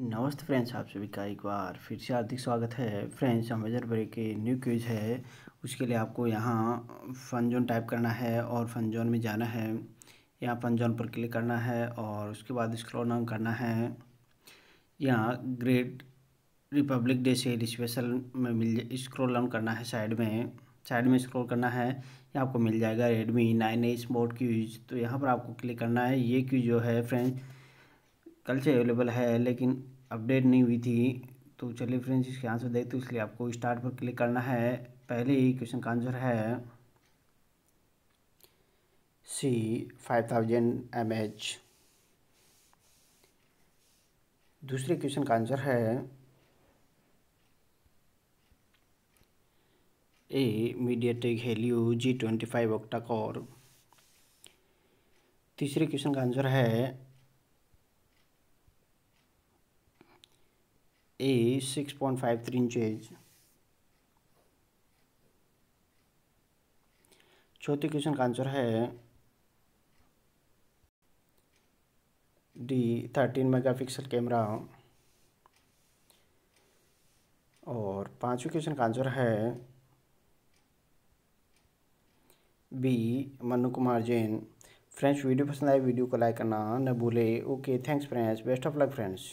नमस्ते फ्रेंड्स आप सभी का एक बार फिर से हार्दिक स्वागत है फ्रेंड्स अमेजर बड़े के न्यू क्यूज है उसके लिए आपको यहाँ फन जोन टाइप करना है और फन जोन में जाना है यहाँ फन जोन पर क्लिक करना है और उसके बाद स्क्रॉल डाउन करना है यहाँ ग्रेट रिपब्लिक डे से स्पेशल में मिल स्क्रोल डाउन करना है साइड में साइड में स्क्रोल करना है यहाँ आपको मिल जाएगा Redmi nine A smart quiz तो यहाँ पर आपको क्लिक करना है ये क्यूज जो है फ्रेंड्स कल से अवेलेबल है लेकिन अपडेट नहीं हुई थी तो चलिए फ्रेंड्स इसके आंसर देखते हो इसलिए आपको स्टार्ट पर क्लिक करना है पहले ही क्वेश्चन का आंसर है C five thousand M H दूसरे क्वेश्चन का आंसर है A MediaTek Helio G twenty five octa core तीसरे क्वेश्चन का आंसर है A is 6.53 inches. चौथे क्वेश्चन का आंसर है डी थर्टीन मेगापिक्सल कैमरा और पांचवे क्वेश्चन का आंसर है B Manu Kumar Jain friends video पसंद आए वीडियो को लाइक करना न भूले okay thanks friends best of luck friends